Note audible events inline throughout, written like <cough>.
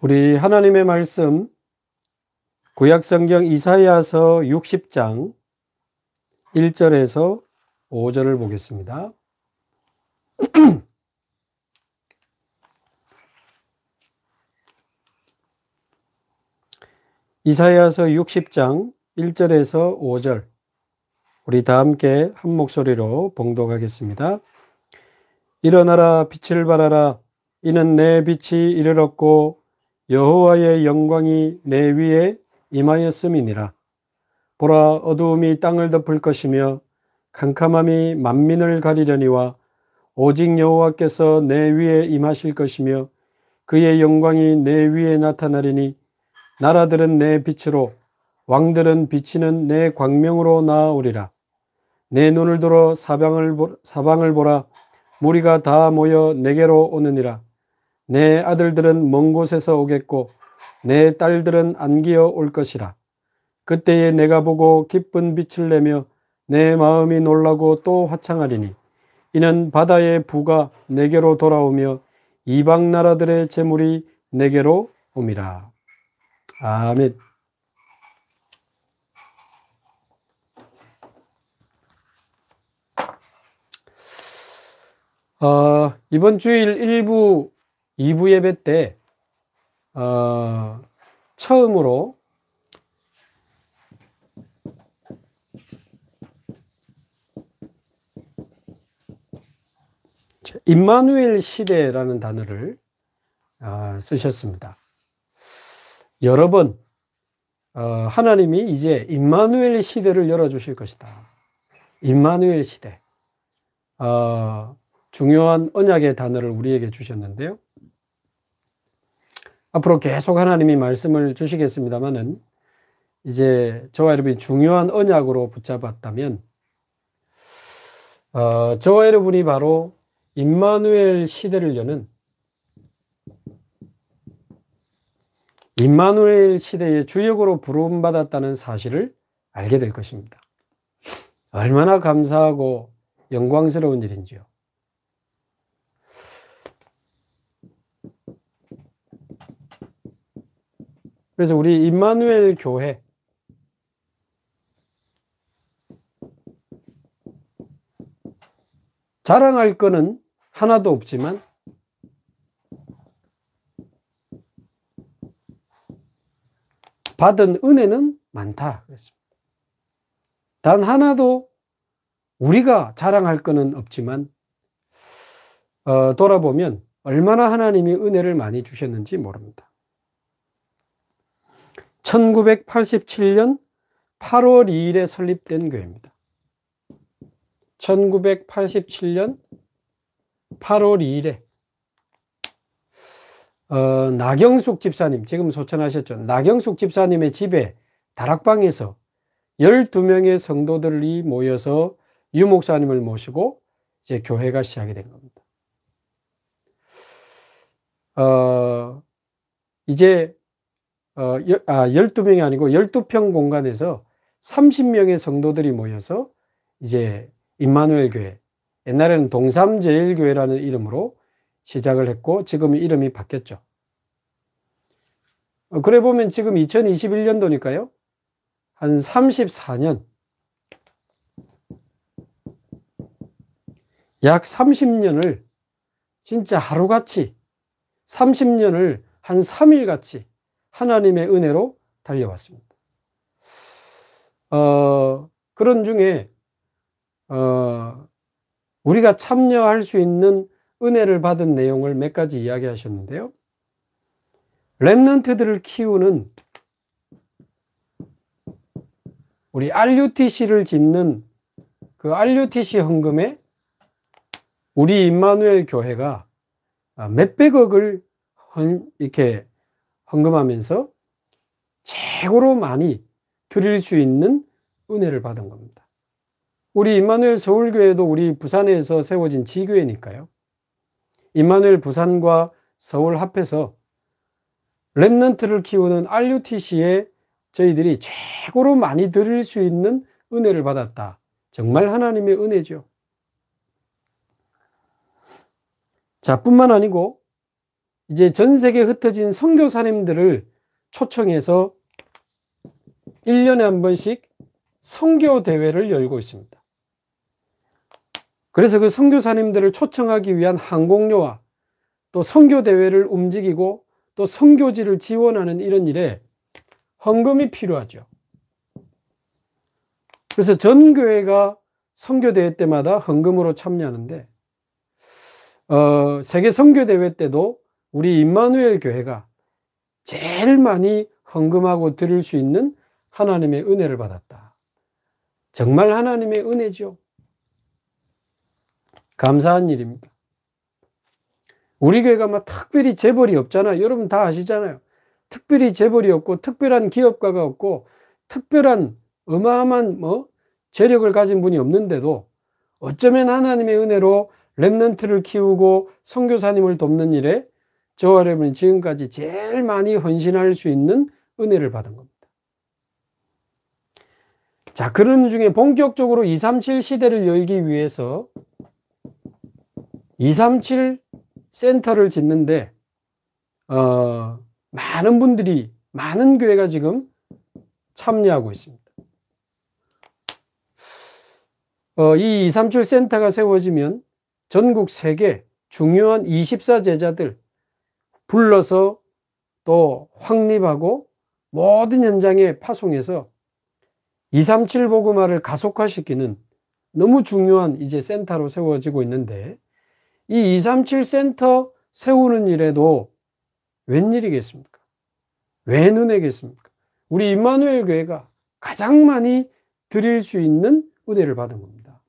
우리 하나님의 말씀 구약성경 이사야서 60장 1절에서 5절을 보겠습니다. <clears throat> 이사야서 60장 1절에서 5절 우리 다 함께 한 목소리로 봉독하겠습니다. 일어나라 빛을 발하라 이는 내 빛이 이르렀고 여호와의 영광이 내 위에 임하였음이니라. 보라 어두움이 땅을 덮을 것이며 캄캄함이 만민을 가리려니와 오직 여호와께서 내 위에 임하실 것이며 그의 영광이 내 위에 나타나리니 나라들은 내 빛으로 왕들은 비치는 내 광명으로 나오리라내 눈을 들어 사방을, 사방을 보라 무리가 다 모여 내게로 오느니라. 내 아들들은 먼 곳에서 오겠고 내 딸들은 안기어 올 것이라. 그때에 내가 보고 기쁜 빛을 내며 내 마음이 놀라고 또 화창하리니 이는 바다의 부가 내게로 돌아오며 이방 나라들의 재물이 내게로 옵니라. 아멘. 어, 이번 주일 일부 2부 예배 때 어, 처음으로 임마누엘 시대라는 단어를 아, 쓰셨습니다. 여러 번 어, 하나님이 이제 임마누엘 시대를 열어주실 것이다. 임마누엘 시대. 어, 중요한 언약의 단어를 우리에게 주셨는데요. 앞으로 계속 하나님이 말씀을 주시겠습니다만은 이제 저와 여러분이 중요한 언약으로 붙잡았다면 어, 저와 여러분이 바로 임마누엘 시대를 여는 임마누엘 시대의 주역으로 부름받았다는 사실을 알게 될 것입니다. 얼마나 감사하고 영광스러운 일인지요. 그래서 우리 임마누엘 교회 자랑할 거는 하나도 없지만 받은 은혜는 많다 그랬습니다. 단 하나도 우리가 자랑할 거는 없지만 어, 돌아보면 얼마나 하나님이 은혜를 많이 주셨는지 모릅니다. 1987년 8월 2일에 설립된 교회입니다. 1987년 8월 2일에 어, 나경숙 집사님 지금 소천하셨죠. 나경숙 집사님의 집에 다락방에서 12명의 성도들이 모여서 유 목사님을 모시고 이제 교회가 시작이 된 겁니다. 어, 이제 어, 아, 12명이 아니고 12평 공간에서 30명의 성도들이 모여서 이제 임마누엘 교회, 옛날에는 동삼제일교회라는 이름으로 시작을 했고 지금 이름이 바뀌었죠. 어, 그래 보면 지금 2021년도니까요. 한 34년, 약 30년을 진짜 하루같이 30년을 한 3일같이 하나님의 은혜로 달려왔습니다. 어, 그런 중에 어, 우리가 참여할 수 있는 은혜를 받은 내용을 몇 가지 이야기하셨는데요. 랩넌트들을 키우는 우리 RUTC를 짓는 그 RUTC 헌금에 우리 임마누엘 교회가 아, 몇백억을 이렇게 헌금하면서 최고로 많이 드릴 수 있는 은혜를 받은 겁니다. 우리 임마누엘 서울교회도 우리 부산에서 세워진 지교회니까요. 임마누엘 부산과 서울 합해서 랩넌트를 키우는 RUTC에 저희들이 최고로 많이 드릴 수 있는 은혜를 받았다. 정말 하나님의 은혜죠. 자, 뿐만 아니고 이제 전 세계에 흩어진 선교사님들을 초청해서 1년에 한 번씩 선교 대회를 열고 있습니다. 그래서 그 선교사님들을 초청하기 위한 항공료와 또 선교 대회를 움직이고 또 선교지를 지원하는 이런 일에 헌금이 필요하죠. 그래서 전 교회가 선교 대회 때마다 헌금으로 참여하는데 어, 세계 선교 대회 때도 우리 임마누엘 교회가 제일 많이 헌금하고 드릴 수 있는 하나님의 은혜를 받았다. 정말 하나님의 은혜죠. 감사한 일입니다. 우리 교회가 막 특별히 재벌이 없잖아요. 여러분 다 아시잖아요. 특별히 재벌이 없고 특별한 기업가가 없고 특별한 어마어마한 뭐 재력을 가진 분이 없는데도 어쩌면 하나님의 은혜로 렘넌트를 키우고 선교사님을 돕는 일에 저와 여러분이 지금까지 제일 많이 헌신할 수 있는 은혜를 받은 겁니다. 자, 그런 중에 본격적으로 237 시대를 열기 위해서 237 센터를 짓는데, 어, 많은 분들이, 많은 교회가 지금 참여하고 있습니다. 어, 이 237 센터가 세워지면 전국 세계 중요한 24제자들, 불러서 또 확립하고 모든 현장에 파송해서 237 보그마를 가속화시키는 너무 중요한 이제 센터로 세워지고 있는데 이 237 센터 세우는 일에도 웬일이겠습니까? 왜 눈에겠습니까? 우리 임마누엘 교회가 가장 많이 드릴 수 있는 은혜를 받은 겁니다.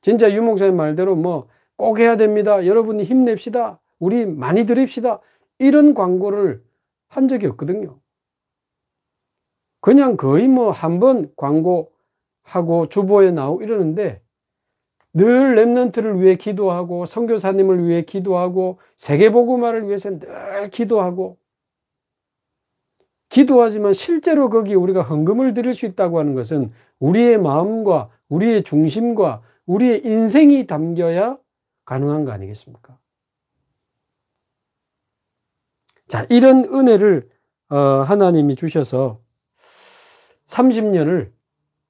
진짜 유목사님 말대로 뭐 꼭 해야 됩니다. 여러분이 힘냅시다. 우리 많이 드립시다. 이런 광고를 한 적이 없거든요. 그냥 거의 뭐 한 번 광고하고 주보에 나오고 이러는데 늘 랩런트를 위해 기도하고 선교사님을 위해 기도하고 세계보고마를 위해서 늘 기도하고 기도하지만 실제로 거기 우리가 헌금을 드릴 수 있다고 하는 것은 우리의 마음과 우리의 중심과 우리의 인생이 담겨야 가능한 거 아니겠습니까? 자, 이런 은혜를 어, 하나님이 주셔서 30년을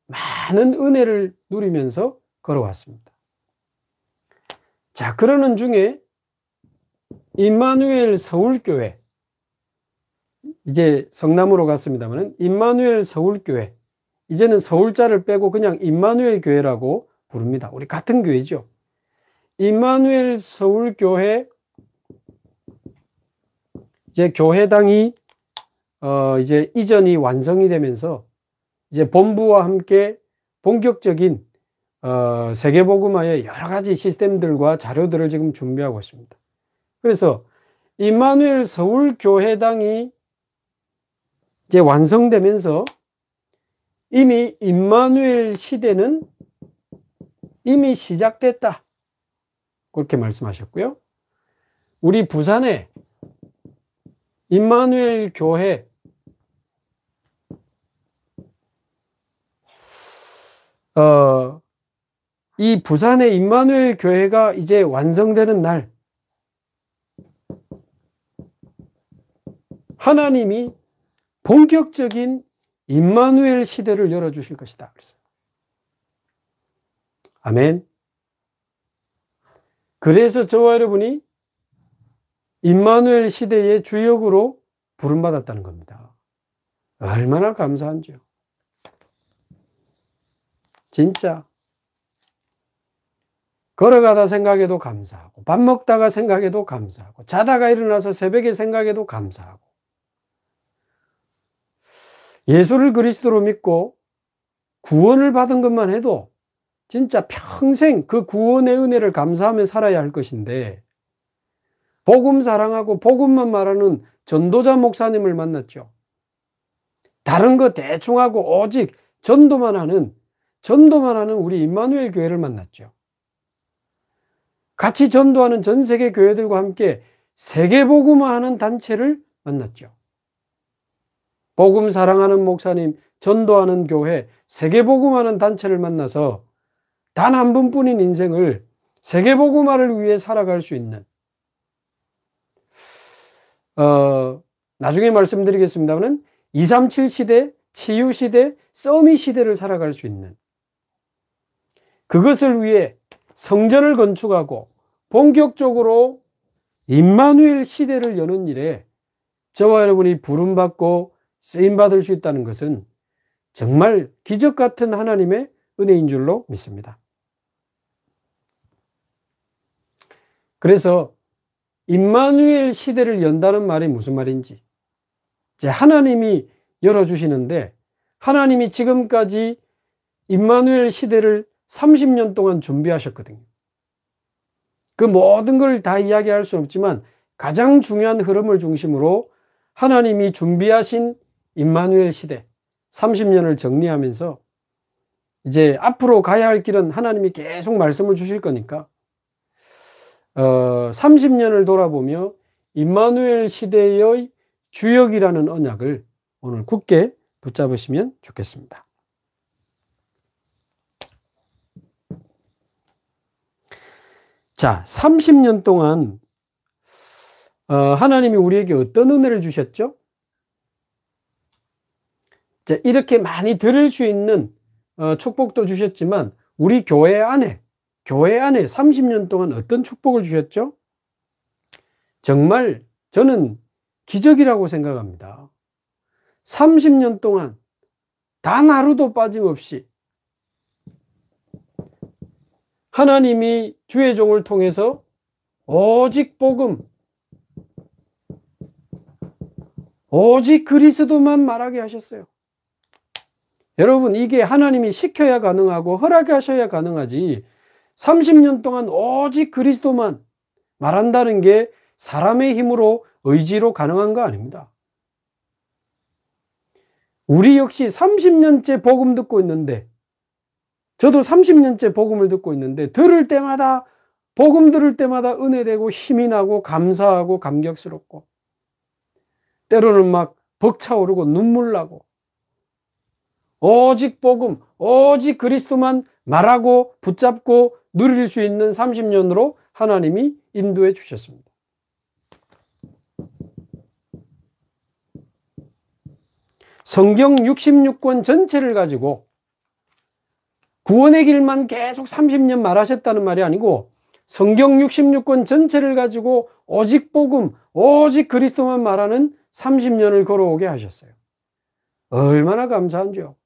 많은 은혜를 누리면서 걸어왔습니다. 자, 그러는 중에 임마누엘 서울교회 이제 성남으로 갔습니다만은 임마누엘 서울교회 이제는 서울자를 빼고 그냥 임마누엘 교회라고 부릅니다. 우리 같은 교회죠. 임마누엘 서울교회 이제 교회당이 어 이제 이전이 완성이 되면서 이제 본부와 함께 본격적인 어 세계복음화의 여러 가지 시스템들과 자료들을 지금 준비하고 있습니다. 그래서 이마누엘 서울 교회당이 이제 완성되면서 이미 임마누엘 시대는 이미 시작됐다. 그렇게 말씀하셨고요. 우리 부산에 임마누엘 교회 어, 이 부산의 임마누엘 교회가 이제 완성되는 날 하나님이 본격적인 임마누엘 시대를 열어 주실 것이다 아멘. 그래서 저와 여러분이 임마누엘 시대의 주역으로 부름받았다는 겁니다. 얼마나 감사한지요. 진짜 걸어가다 생각해도 감사하고 밥 먹다가 생각해도 감사하고 자다가 일어나서 새벽에 생각해도 감사하고 예수를 그리스도로 믿고 구원을 받은 것만 해도 진짜 평생 그 구원의 은혜를 감사하며 살아야 할 것인데 복음 사랑하고 복음만 말하는 전도자 목사님을 만났죠. 다른 거 대충 하고 오직 전도만 하는 전도만 하는 우리 임마누엘 교회를 만났죠. 같이 전도하는 전 세계 교회들과 함께 세계 복음화하는 단체를 만났죠. 복음 사랑하는 목사님, 전도하는 교회, 세계 복음화하는 단체를 만나서 단 한 분뿐인 인생을 세계 복음화를 위해 살아갈 수 있는 어, 나중에 말씀드리겠습니다만은 237 시대, 치유 시대, 써미 시대를 살아갈 수 있는 그것을 위해 성전을 건축하고 본격적으로 임마누엘 시대를 여는 일에 저와 여러분이 부름받고 쓰임받을 수 있다는 것은 정말 기적 같은 하나님의 은혜인 줄로 믿습니다. 그래서 임마누엘 시대를 연다는 말이 무슨 말인지 이제 하나님이 열어주시는데 하나님이 지금까지 임마누엘 시대를 30년 동안 준비하셨거든요. 그 모든 걸 다 이야기할 수 없지만 가장 중요한 흐름을 중심으로 하나님이 준비하신 임마누엘 시대 30년을 정리하면서 이제 앞으로 가야 할 길은 하나님이 계속 말씀을 주실 거니까 어, 30년을 돌아보며 임마누엘 시대의 주역이라는 언약을 오늘 굳게 붙잡으시면 좋겠습니다. 자, 30년 동안 어, 하나님이 우리에게 어떤 은혜를 주셨죠? 자, 이렇게 많이 들을 수 있는 어, 축복도 주셨지만 우리 교회 안에 교회 안에 30년 동안 어떤 축복을 주셨죠? 정말 저는 기적이라고 생각합니다. 30년 동안 단 하루도 빠짐없이 하나님이 주의 종을 통해서 오직 복음, 오직 그리스도만 말하게 하셨어요. 여러분, 이게 하나님이 시켜야 가능하고 허락하셔야 가능하지 30년 동안 오직 그리스도만 말한다는 게 사람의 힘으로 의지로 가능한 거 아닙니다. 우리 역시 30년째 복음 듣고 있는데 저도 30년째 복음을 듣고 있는데 들을 때마다 복음 들을 때마다 은혜되고 힘이 나고 감사하고 감격스럽고 때로는 막 벅차오르고 눈물 나고 오직 복음 오직 그리스도만 말하고 붙잡고 누릴 수 있는 30년으로 하나님이 인도해 주셨습니다. 성경 66권 전체를 가지고 구원의 길만 계속 30년 말하셨다는 말이 아니고 성경 66권 전체를 가지고 오직 복음, 오직 그리스도만 말하는 30년을 걸어오게 하셨어요. 얼마나 감사한지요.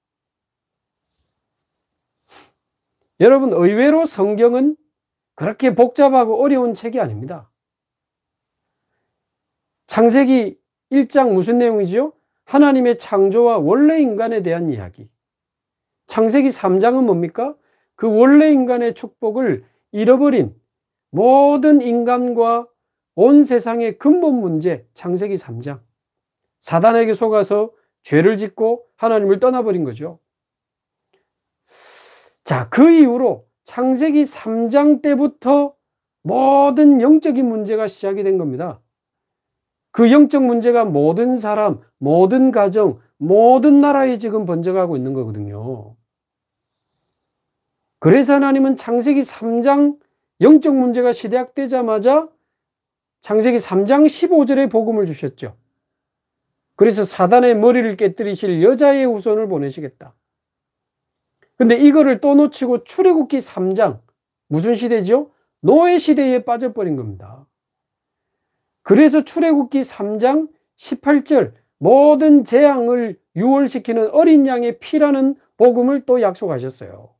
여러분 의외로 성경은 그렇게 복잡하고 어려운 책이 아닙니다. 창세기 1장 무슨 내용이지요? 하나님의 창조와 원래 인간에 대한 이야기. 창세기 3장은 뭡니까? 그 원래 인간의 축복을 잃어버린 모든 인간과 온 세상의 근본 문제, 창세기 3장. 사단에게 속아서 죄를 짓고 하나님을 떠나버린 거죠. 자, 그 이후로 창세기 3장 때부터 모든 영적인 문제가 시작이 된 겁니다. 그 영적 문제가 모든 사람, 모든 가정, 모든 나라에 지금 번져가고 있는 거거든요. 그래서 하나님은 창세기 3장 영적 문제가 시작되자마자 창세기 3장 15절에 복음을 주셨죠. 그래서 사단의 머리를 깨뜨리실 여자의 후손을 보내시겠다. 근데 이거를 또 놓치고 출애굽기 3장 무슨 시대죠? 노예 시대에 빠져버린 겁니다. 그래서 출애굽기 3장 18절 모든 재앙을 유월시키는 어린 양의 피라는 복음을 또 약속하셨어요.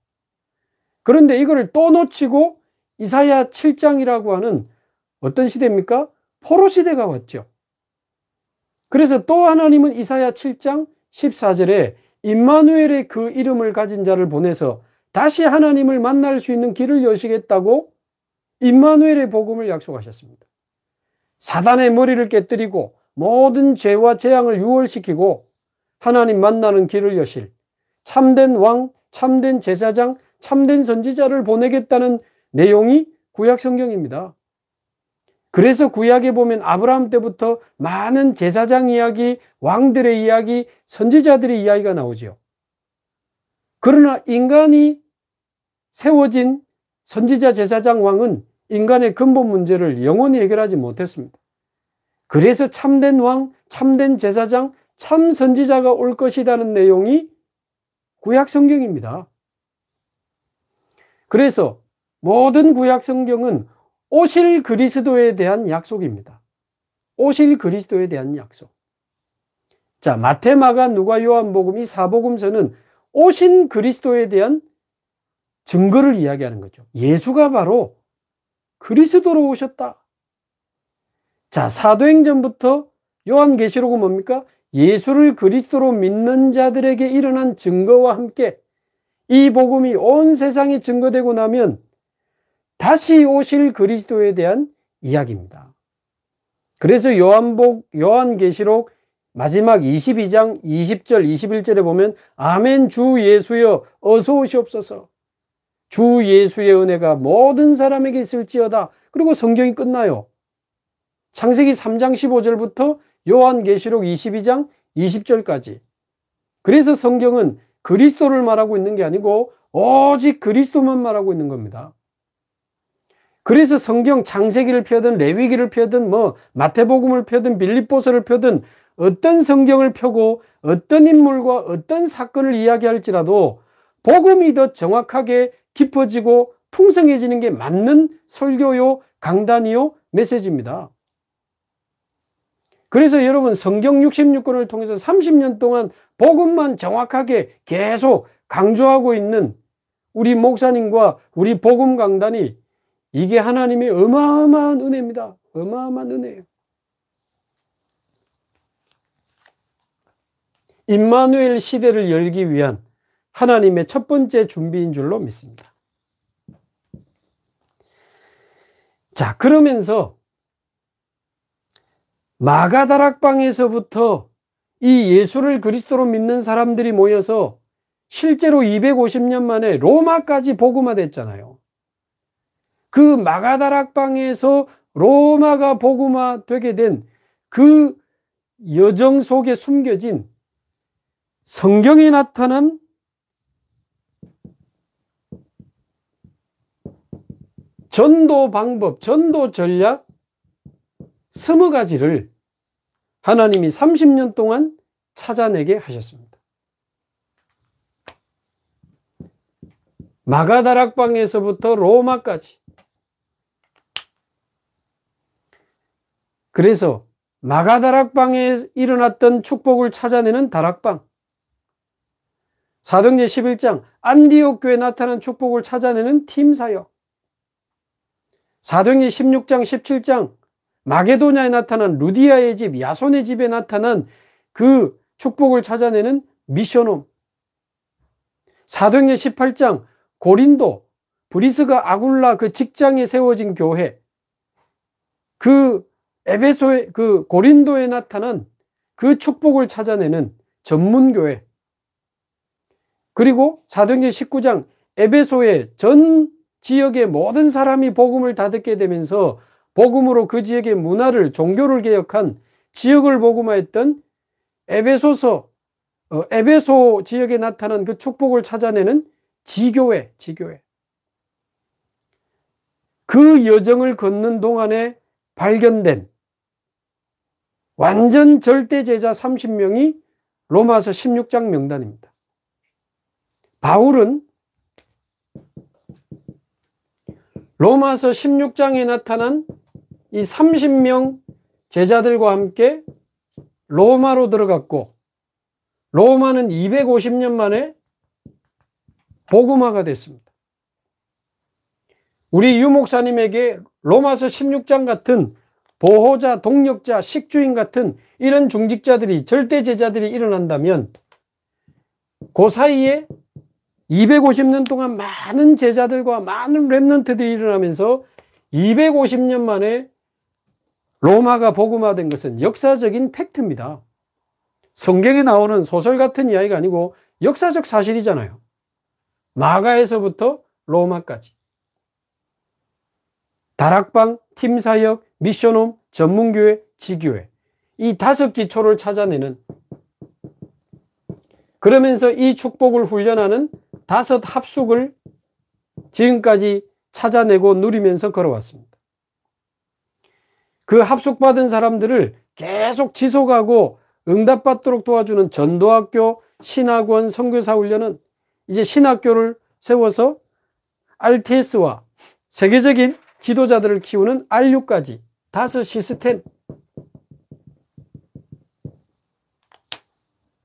그런데 이거를 또 놓치고 이사야 7장이라고 하는 어떤 시대입니까? 포로 시대가 왔죠. 그래서 또 하나님은 이사야 7장 14절에 임마누엘의 그 이름을 가진 자를 보내서 다시 하나님을 만날 수 있는 길을 여시겠다고 임마누엘의 복음을 약속하셨습니다. 사단의 머리를 깨뜨리고 모든 죄와 재앙을 유월시키고 하나님 만나는 길을 여실 참된 왕, 참된 제사장, 참된 선지자를 보내겠다는 내용이 구약 성경입니다. 그래서 구약에 보면 아브라함 때부터 많은 제사장 이야기, 왕들의 이야기, 선지자들의 이야기가 나오지요. 그러나 인간이 세워진 선지자 제사장 왕은 인간의 근본 문제를 영원히 해결하지 못했습니다. 그래서 참된 왕, 참된 제사장, 참 선지자가 올 것이라는 내용이 구약 성경입니다. 그래서 모든 구약 성경은 오실 그리스도에 대한 약속입니다. 오실 그리스도에 대한 약속. 자, 마테마가 누가 요한복음 이 사복음서는 오신 그리스도에 대한 증거를 이야기하는 거죠. 예수가 바로 그리스도로 오셨다. 자, 사도행전부터 요한계시록은 뭡니까? 예수를 그리스도로 믿는 자들에게 일어난 증거와 함께 이 복음이 온 세상에 증거되고 나면 다시 오실 그리스도에 대한 이야기입니다. 그래서 요한복 요한계시록 마지막 22장 20절 21절에 보면 아멘 주 예수여 어서 오시옵소서. 주 예수의 은혜가 모든 사람에게 있을지어다. 그리고 성경이 끝나요. 창세기 3장 15절부터 요한계시록 22장 20절까지. 그래서 성경은 그리스도를 말하고 있는 게 아니고 오직 그리스도만 말하고 있는 겁니다. 그래서 성경 창세기를 펴든 레위기를 펴든 뭐 마태복음을 펴든 빌립보서를 펴든 어떤 성경을 펴고 어떤 인물과 어떤 사건을 이야기할지라도 복음이 더 정확하게 깊어지고 풍성해지는 게 맞는 설교요 강단이요 메시지입니다. 그래서 여러분 성경 66권을 통해서 30년 동안 복음만 정확하게 계속 강조하고 있는 우리 목사님과 우리 복음 강단이 이게 하나님의 어마어마한 은혜입니다. 어마어마한 은혜예요. 임마누엘 시대를 열기 위한 하나님의 첫 번째 준비인 줄로 믿습니다. 자, 그러면서 마가다락방에서부터 이 예수를 그리스도로 믿는 사람들이 모여서 실제로 250년 만에 로마까지 복음화됐잖아요. 그 마가다락방에서 로마가 복음화 되게 된 그 여정 속에 숨겨진 성경에 나타난 전도 방법, 전도 전략 스무 가지를 하나님이 30년 동안 찾아내게 하셨습니다. 마가다락방에서부터 로마까지 그래서 마가 다락방에 일어났던 축복을 찾아내는 다락방 사도행제 11장 안디옥 교회에 나타난 축복을 찾아내는 팀 사역 사도행제 16장 17장 마게도냐에 나타난 루디아의 집 야손의 집에 나타난 그 축복을 찾아내는 미션홈 사도행제 18장 고린도 브리스가 아굴라 그 직장에 세워진 교회 그 에베소의 그 고린도에 나타난 그 축복을 찾아내는 전문교회 그리고 사도행전 19장 에베소의 전 지역의 모든 사람이 복음을 다 듣게 되면서 복음으로 그 지역의 문화를 종교를 개혁한 지역을 복음화했던 에베소서 어, 에베소 지역에 나타난 그 축복을 찾아내는 지교회 지교회 그 여정을 걷는 동안에 발견된 완전 절대 제자 30명이 로마서 16장 명단입니다. 바울은 로마서 16장에 나타난 이 30명 제자들과 함께 로마로 들어갔고 로마는 250년 만에 복음화가 됐습니다. 우리 유 목사님에게 로마서 16장 같은 보호자, 동력자, 식주인 같은 이런 중직자들이 절대 제자들이 일어난다면 그 사이에 250년 동안 많은 제자들과 많은 랩런트들이 일어나면서 250년 만에 로마가 복음화된 것은 역사적인 팩트입니다. 성경에 나오는 소설 같은 이야기가 아니고 역사적 사실이잖아요. 마가에서부터 로마까지. 다락방, 팀사역, 미션홈, 전문교회, 지교회 이 다섯 기초를 찾아내는 그러면서 이 축복을 훈련하는 다섯 합숙을 지금까지 찾아내고 누리면서 걸어왔습니다. 그 합숙받은 사람들을 계속 지속하고 응답받도록 도와주는 전도학교, 신학원, 선교사 훈련은 이제 신학교를 세워서 RTS와 세계적인 지도자들을 키우는 R6까지 다스 시스템.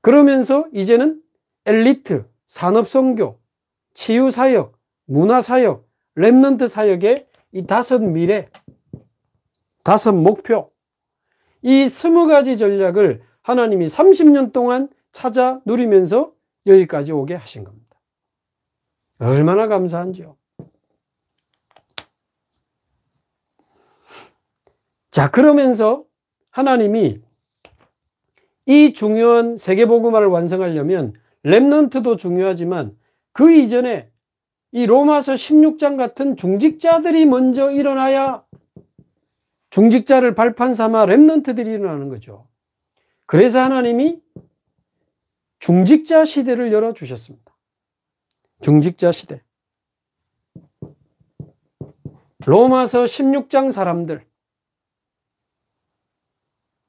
그러면서 이제는 엘리트, 산업성교 치유사역, 문화사역, 랩넌트 사역의 이 다섯 미래, 다섯 목표, 이 스무 가지 전략을 하나님이 30년 동안 찾아 누리면서 여기까지 오게 하신 겁니다. 얼마나 감사한지요. 자, 그러면서 하나님이 이 중요한 세계보고말을 완성하려면 랩넌트도 중요하지만 그 이전에 이 로마서 16장 같은 중직자들이 먼저 일어나야 중직자를 발판 삼아 랩넌트들이 일어나는 거죠. 그래서 하나님이 중직자 시대를 열어주셨습니다. 중직자 시대. 로마서 16장 사람들.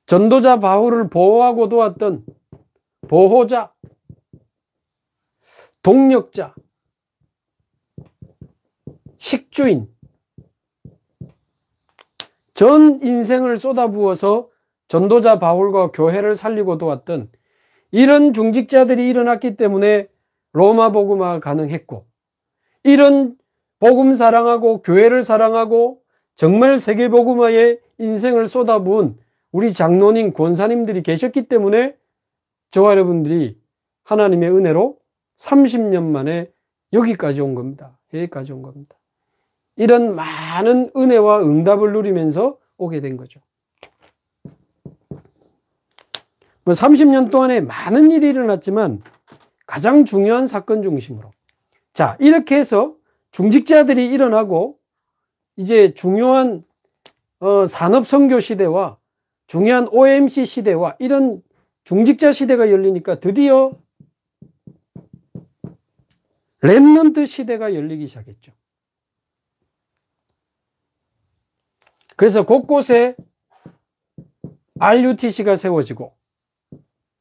전도자 바울을 보호하고 도왔던 보호자, 동력자, 식주인, 전 인생을 쏟아부어서 전도자 바울과 교회를 살리고 도왔던 이런 중직자들이 일어났기 때문에 로마 복음화가 가능했고 이런 복음 사랑하고 교회를 사랑하고 정말 세계 복음화에 인생을 쏟아부은 우리 장로님, 권사님들이 계셨기 때문에 저와 여러분들이 하나님의 은혜로 30년 만에 여기까지 온 겁니다. 여기까지 온 겁니다. 이런 많은 은혜와 응답을 누리면서 오게 된 거죠. 30년 뭐 동안에 많은 일이 일어났지만 가장 중요한 사건 중심으로. 자, 이렇게 해서 중직자들이 일어나고 이제 중요한 어, 산업 선교 시대와 중요한 OMC 시대와 이런 중직자 시대가 열리니까 드디어 랩런트 시대가 열리기 시작했죠. 그래서 곳곳에 RUTC가 세워지고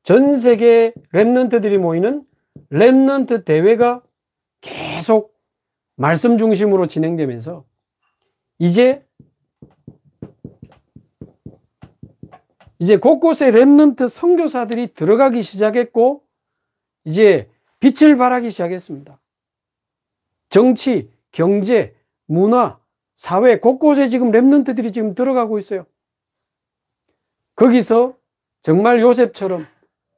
전 세계 랩런트들이 모이는 랩런트 대회가 계속 말씀 중심으로 진행되면서 이제 이제 곳곳에 랩넌트 선교사들이 들어가기 시작했고 이제 빛을 발하기 시작했습니다. 정치, 경제, 문화, 사회 곳곳에 지금 랩넌트들이 지금 들어가고 있어요. 거기서 정말 요셉처럼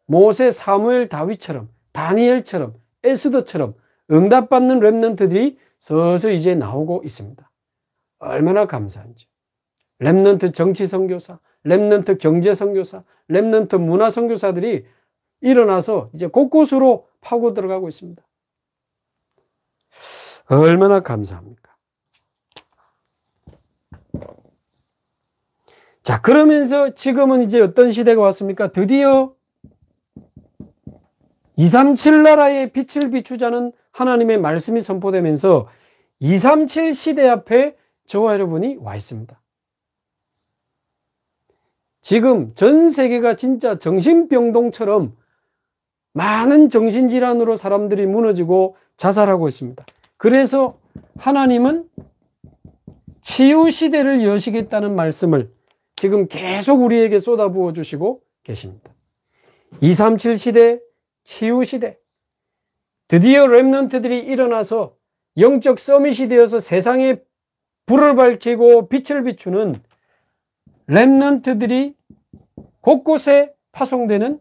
모세, 사무엘, 다윗처럼 다니엘처럼 에스더처럼 응답받는 랩넌트들이 서서 이제 나오고 있습니다. 얼마나 감사한지. 랩넌트 정치 선교사, 랩넌트 경제 선교사, 랩넌트 문화 선교사들이 일어나서 이제 곳곳으로 파고 들어가고 있습니다. 얼마나 감사합니까? 자, 그러면서 지금은 이제 어떤 시대가 왔습니까? 드디어 237 나라의 빛을 비추자는 하나님의 말씀이 선포되면서 237 시대 앞에 저와 여러분이 와 있습니다. 지금 전 세계가 진짜 정신병동처럼 많은 정신질환으로 사람들이 무너지고 자살하고 있습니다. 그래서 하나님은 치유 시대를 여시겠다는 말씀을 지금 계속 우리에게 쏟아부어 주시고 계십니다. 237 시대, 치유 시대. 드디어 랩런트들이 일어나서 영적 서밋이 되어서 세상에 불을 밝히고 빛을 비추는 랩넌트들이 곳곳에 파송되는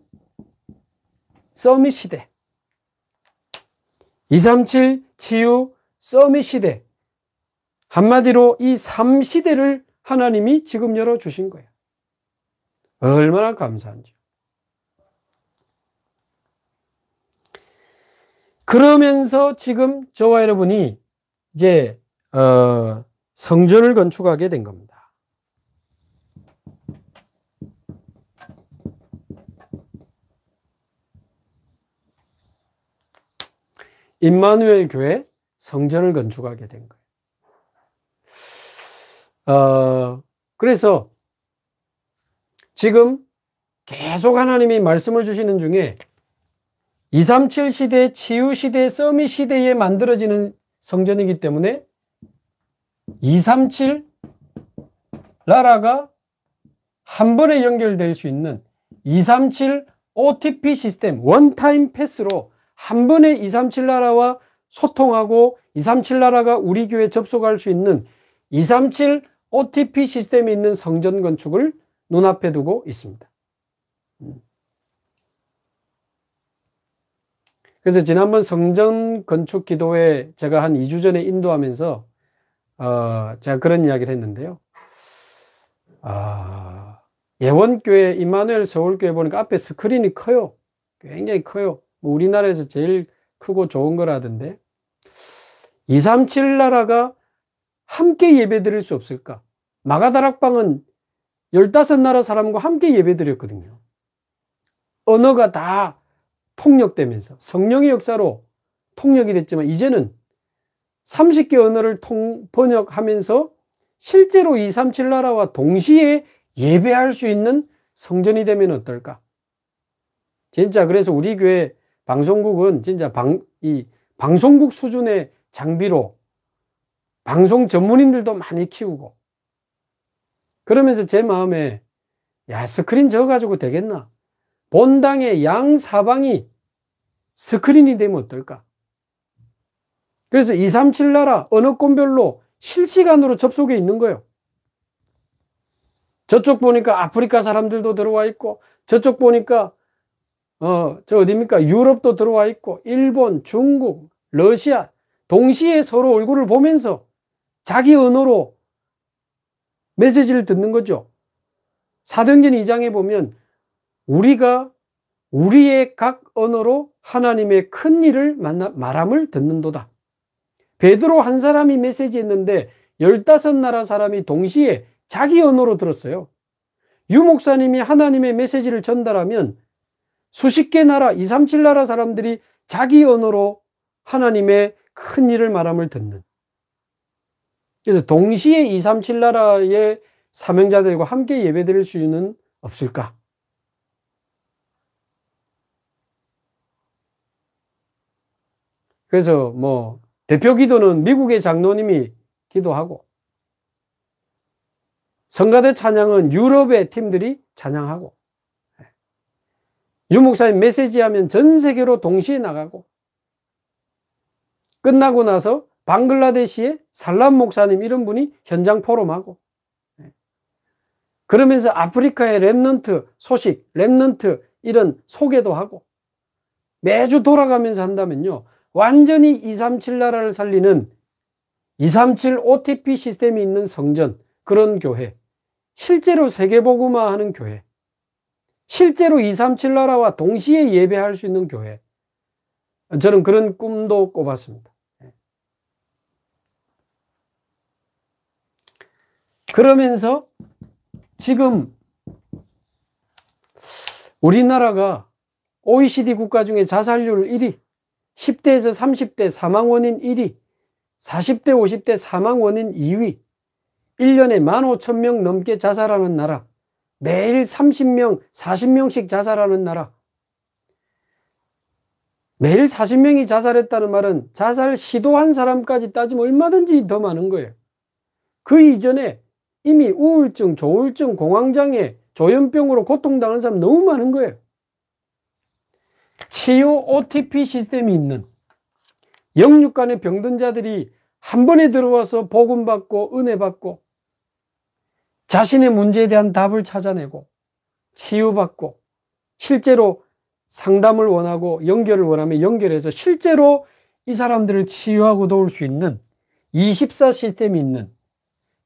서밋 시대 237 치유 서밋 시대 한마디로 이 3시대를 하나님이 지금 열어주신 거예요 얼마나 감사한지 그러면서 지금 저와 여러분이 이제 어 성전을 건축하게 된 겁니다 임마누엘 교회 성전을 건축하게 된 거예요. 어, 그래서 지금 계속 하나님이 말씀을 주시는 중에 237 시대, 치유 시대, 써미 시대에 만들어지는 성전이기 때문에 237 나라가 한 번에 연결될 수 있는 237 OTP 시스템, 원타임 패스로 한 번에 237 나라와 소통하고 237 나라가 우리 교회에 접속할 수 있는 237 OTP 시스템이 있는 성전 건축을 눈앞에 두고 있습니다. 음. 그래서 지난번 성전 건축 기도회 제가 한 2주 전에 인도하면서 어, 제가 그런 이야기를 했는데요. 아, 예원교회 이마누엘 서울교회 보니까 앞에 스크린이 커요. 굉장히 커요. 뭐 우리나라에서 제일 크고 좋은 거라던데 237 나라가 함께 예배 드릴 수 없을까? 마가다락방은 15나라 사람과 함께 예배 드렸거든요. 언어가 다 통역되면서 성령의 역사로 통역이 됐지만 이제는 30개 언어를 통, 번역하면서 실제로 237 나라와 동시에 예배할 수 있는 성전이 되면 어떨까? 진짜 그래서 우리 교회 방송국은 진짜 방, 이 방송국 수준의 장비로 방송 전문인들도 많이 키우고 그러면서 제 마음에 야 스크린 저어가지고 되겠나 본당의 양사방이 스크린이 되면 어떨까 그래서 237 나라 언어권별로 실시간으로 접속해 있는 거예요 저쪽 보니까 아프리카 사람들도 들어와 있고 저쪽 보니까 어, 저 어딥니까? 유럽도 들어와 있고, 일본, 중국, 러시아, 동시에 서로 얼굴을 보면서 자기 언어로 메시지를 듣는 거죠. 사도행전 2장에 보면 우리가 우리의 각 언어로 하나님의 큰 일을 만나, 말함을 듣는도다. 베드로 한 사람이 메시지했는데 15나라 사람이 동시에 자기 언어로 들었어요. 유 목사님이 하나님의 메시지를 전달하면 수십 개 나라, 2, 3, 7 나라 사람들이 자기 언어로 하나님의 큰 일을 말함을 듣는. 그래서 동시에 2, 3, 7 나라의 사명자들과 함께 예배드릴 수는 없을까? 그래서 뭐 대표 기도는 미국의 장로님이 기도하고 성가대 찬양은 유럽의 팀들이 찬양하고 유목사님 메시지하면 전 세계로 동시에 나가고 끝나고 나서 방글라데시의 살람 목사님 이런 분이 현장 포럼하고 네. 그러면서 아프리카의 랩넌트 소식, 랩넌트 이런 소개도 하고 매주 돌아가면서 한다면요. 완전히 237 나라를 살리는 237 OTP 시스템이 있는 성전, 그런 교회, 실제로 세계보고마 하는 교회, 실제로 237 나라와 동시에 예배할 수 있는 교회. 저는 그런 꿈도 꿔봤습니다. 예. 그러면서 지금 우리나라가 OECD 국가 중에 자살률 1위, 10대에서 30대 사망 원인 1위, 40대 50대 사망 원인 2위, 1년에 15,000명 넘게 자살하는 나라, 매일 30명, 40명씩 자살하는 나라. 매일 40명이 자살했다는 말은 자살 시도한 사람까지 따지면 얼마든지 더 많은 거예요. 그 이전에 이미 우울증, 조울증, 공황장애, 조현병으로 고통당한 사람 너무 많은 거예요. 치유 OTP 시스템이 있는 영육간의 병든 자들이 한 번에 들어와서 복음 받고 은혜 받고 자신의 문제에 대한 답을 찾아내고 치유받고 실제로 상담을 원하고 연결을 원하며 연결해서 실제로 이 사람들을 치유하고 도울 수 있는 24 시스템이 있는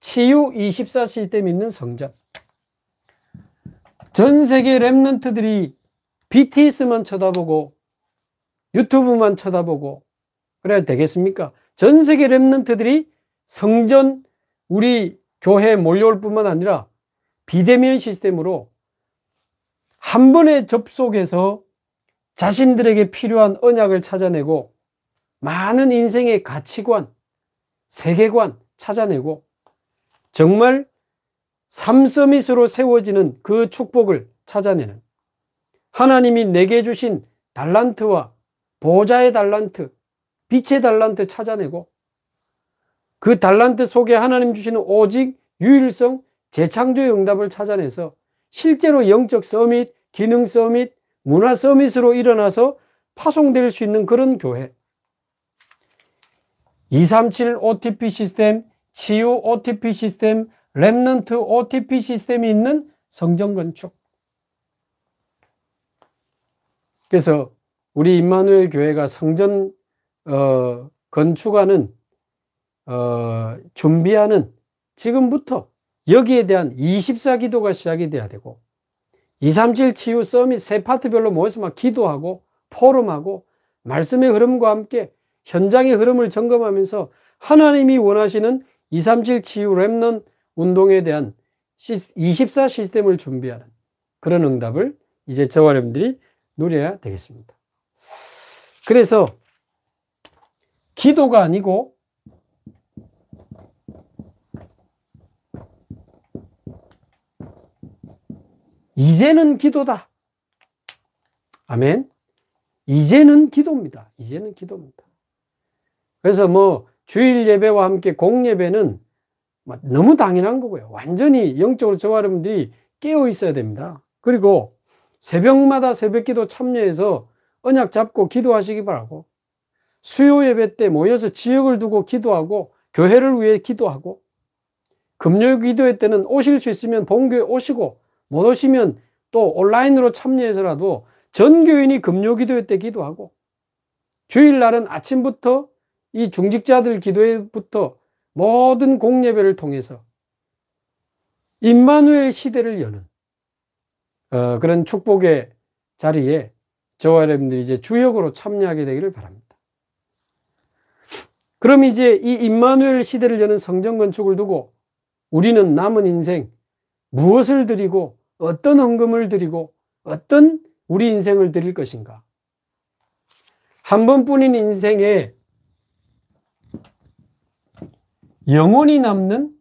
치유 24 시스템이 있는 성전. 전 세계 랩런트들이 BTS만 쳐다보고 유튜브만 쳐다보고 그래야 되겠습니까? 전 세계 랩런트들이 성전 우리 교회에 몰려올 뿐만 아니라 비대면 시스템으로 한 번에 접속해서 자신들에게 필요한 언약을 찾아내고 많은 인생의 가치관, 세계관 찾아내고 정말 삼서밋으로 세워지는 그 축복을 찾아내는 하나님이 내게 주신 달란트와 보좌의 달란트, 빛의 달란트 찾아내고 그 달란트 속에 하나님 주시는 오직 유일성, 재창조의 응답을 찾아내서 실제로 영적 서밋, 기능 서밋, 문화 서밋으로 일어나서 파송될 수 있는 그런 교회. 237 OTP 시스템, 치유 OTP 시스템, 랩넌트 OTP 시스템이 있는 성전 건축. 그래서 우리 임마누엘 교회가 성전 어, 건축하는 어, 준비하는 지금부터 여기에 대한 24기도가 시작이 돼야 되고 237 치유 서밋 세 파트별로 모여서 막 기도하고 포럼하고 말씀의 흐름과 함께 현장의 흐름을 점검하면서 하나님이 원하시는 237 치유 랩넌 운동에 대한 24 시스템을 준비하는 그런 응답을 이제 저와 여러분들이 누려야 되겠습니다. 그래서 기도가 아니고 이제는 기도다. 아멘. 이제는 기도입니다. 이제는 기도입니다. 그래서 뭐 주일 예배와 함께 공예배는 뭐 너무 당연한 거고요. 완전히 영적으로 저와 여러분들이 깨어 있어야 됩니다. 그리고 새벽마다 새벽 기도 참여해서 언약 잡고 기도하시기 바라고 수요 예배 때 모여서 지역을 두고 기도하고 교회를 위해 기도하고 금요 기도회 때는 오실 수 있으면 본교에 오시고 못 오시면 또 온라인으로 참여해서라도 전교인이 금요기도회 때 기도하고 주일날은 아침부터 이 중직자들 기도회부터 모든 공예배를 통해서 임마누엘 시대를 여는 어, 그런 축복의 자리에 저와 여러분들이 이제 주역으로 참여하게 되기를 바랍니다. 그럼 이제 이 임마누엘 시대를 여는 성전 건축을 두고 우리는 남은 인생 무엇을 드리고 어떤 헌금을 드리고 어떤 우리 인생을 드릴 것인가? 한 번뿐인 인생에 영원히 남는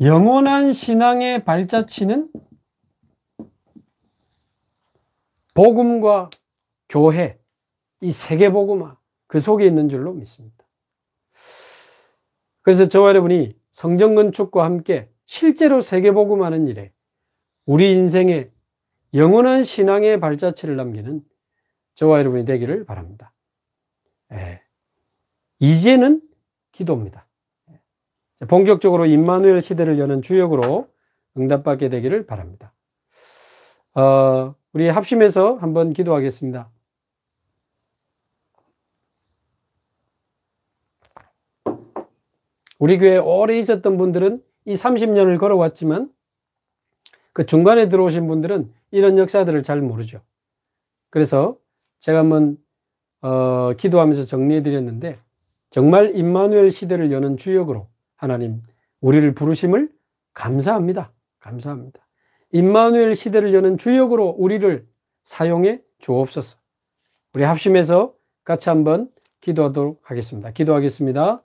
영원한 신앙의 발자취는 복음과 교회, 이 세계 복음화 그 속에 있는 줄로 믿습니다. 그래서 저와 여러분이 성전 건축과 함께 실제로 세계보음하는 일에 우리 인생에 영원한 신앙의 발자취를 남기는 저와 여러분이 되기를 바랍니다. 예. 이제는 기도입니다. 본격적으로 임마누엘 시대를 여는 주역으로 응답받게 되기를 바랍니다. 어, 우리 합심해서 한번 기도하겠습니다. 우리 교회에 오래 있었던 분들은 이 30년을 걸어왔지만 그 중간에 들어오신 분들은 이런 역사들을 잘 모르죠. 그래서 제가 한번 어, 기도하면서 정리해 드렸는데 정말 임마누엘 시대를 여는 주역으로 하나님 우리를 부르심을 감사합니다. 감사합니다. 임마누엘 시대를 여는 주역으로 우리를 사용해 주옵소서. 우리 합심해서 같이 한번 기도하도록 하겠습니다. 기도하겠습니다.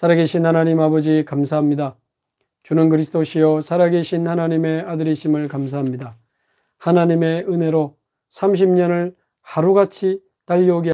살아계신 하나님 아버지 감사합니다. 주는 그리스도시요 살아계신 하나님의 아들이심을 감사합니다. 하나님의 은혜로 30년을 하루같이 달려오게